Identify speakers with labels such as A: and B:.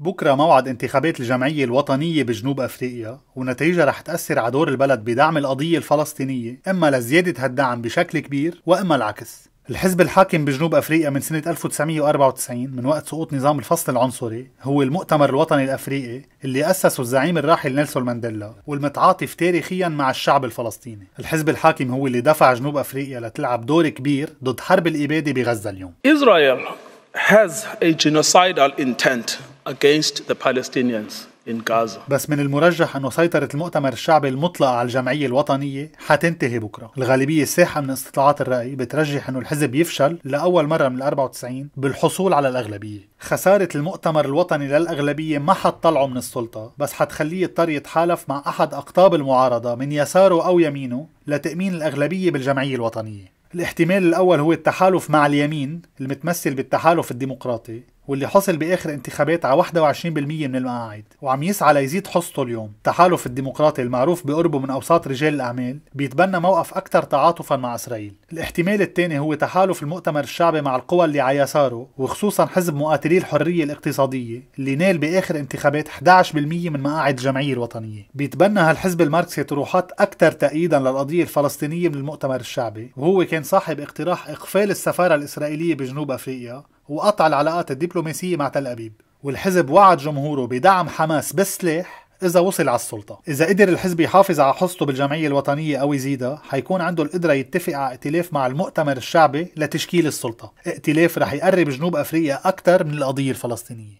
A: بكرة موعد انتخابات الجمعية الوطنية بجنوب أفريقيا ونتائجها رح تأثر على دور البلد بدعم القضية الفلسطينية إما لزيادة هالدعم بشكل كبير وإما العكس الحزب الحاكم بجنوب أفريقيا من سنة 1994 من وقت سقوط نظام الفصل العنصري هو المؤتمر الوطني الأفريقي اللي أسسه الزعيم الراحل نيلسون مانديلا والمتعاطف تاريخيا مع الشعب الفلسطيني الحزب الحاكم هو اللي دفع جنوب أفريقيا لتلعب دور كبير ضد حرب الإبادة بغزة اليوم
B: has a genocidal intent against the Palestinians
A: بس من المرجح أنه سيطرة المؤتمر الشعبي المطلق على الجمعية الوطنية حتنتهي بكرة الغالبية الساحة من استطلاعات الرأي بترجح أنه الحزب يفشل لأول مرة من ال 94 بالحصول على الأغلبية خسارة المؤتمر الوطني للأغلبية ما حتطلعه من السلطة بس حتخليه يضطر يتحالف مع أحد أقطاب المعارضة من يساره أو يمينه لتأمين الأغلبية بالجمعية الوطنية الاحتمال الأول هو التحالف مع اليمين المتمثل بالتحالف الديمقراطي واللي حصل باخر انتخابات على 21% من المقاعد وعم يسعى ليزيد حصته اليوم تحالف الديمقراطي المعروف بقربه من اوساط رجال الاعمال بيتبنى موقف اكثر تعاطفا مع اسرائيل الاحتمال الثاني هو تحالف المؤتمر الشعبي مع القوى اللي على يساره وخصوصا حزب مقاتلي الحريه الاقتصاديه اللي نال باخر انتخابات 11% من مقاعد الجمعيه الوطنيه بيتبنى هالحزب الماركسي طروحات اكثر تأييدا للقضيه الفلسطينيه من المؤتمر الشعبي وهو كان صاحب اقتراح اقفال السفاره الاسرائيليه بجنوب افريقيا وقطع العلاقات الدبلوماسية مع تل أبيب والحزب وعد جمهوره بدعم حماس بالسلاح إذا وصل على السلطة إذا قدر الحزب يحافظ على حصته بالجمعية الوطنية أو يزيدها حيكون عنده القدرة يتفق على ائتلاف مع المؤتمر الشعبي لتشكيل السلطة ائتلاف رح يقرب جنوب أفريقيا أكثر من القضية الفلسطينية